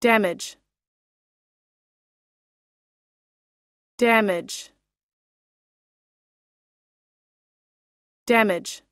damage damage damage